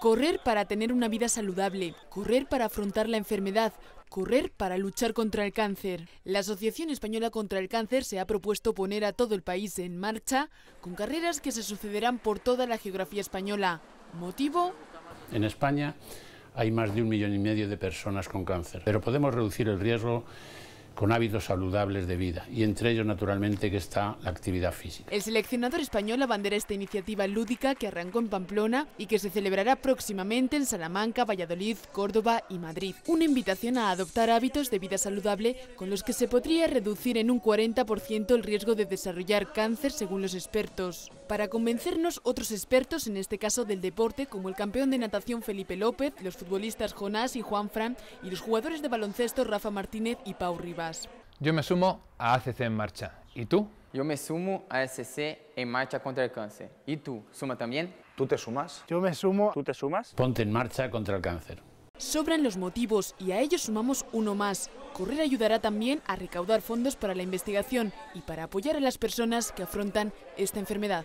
Correr para tener una vida saludable, correr para afrontar la enfermedad, correr para luchar contra el cáncer. La Asociación Española contra el Cáncer se ha propuesto poner a todo el país en marcha con carreras que se sucederán por toda la geografía española. ¿Motivo? En España hay más de un millón y medio de personas con cáncer, pero podemos reducir el riesgo con hábitos saludables de vida y entre ellos naturalmente que está la actividad física. El seleccionador español abandera esta iniciativa lúdica que arrancó en Pamplona y que se celebrará próximamente en Salamanca, Valladolid, Córdoba y Madrid. Una invitación a adoptar hábitos de vida saludable con los que se podría reducir en un 40% el riesgo de desarrollar cáncer según los expertos. Para convencernos otros expertos, en este caso del deporte, como el campeón de natación Felipe López, los futbolistas Jonás y Juan Fran y los jugadores de baloncesto Rafa Martínez y Pau Rivas. Yo me sumo a ACC en Marcha. ¿Y tú? Yo me sumo a ACC en Marcha contra el Cáncer. ¿Y tú? ¿Suma también? ¿Tú te sumas? Yo me sumo. ¿Tú te sumas? Ponte en marcha contra el cáncer. Sobran los motivos y a ellos sumamos uno más. Correr ayudará también a recaudar fondos para la investigación y para apoyar a las personas que afrontan esta enfermedad.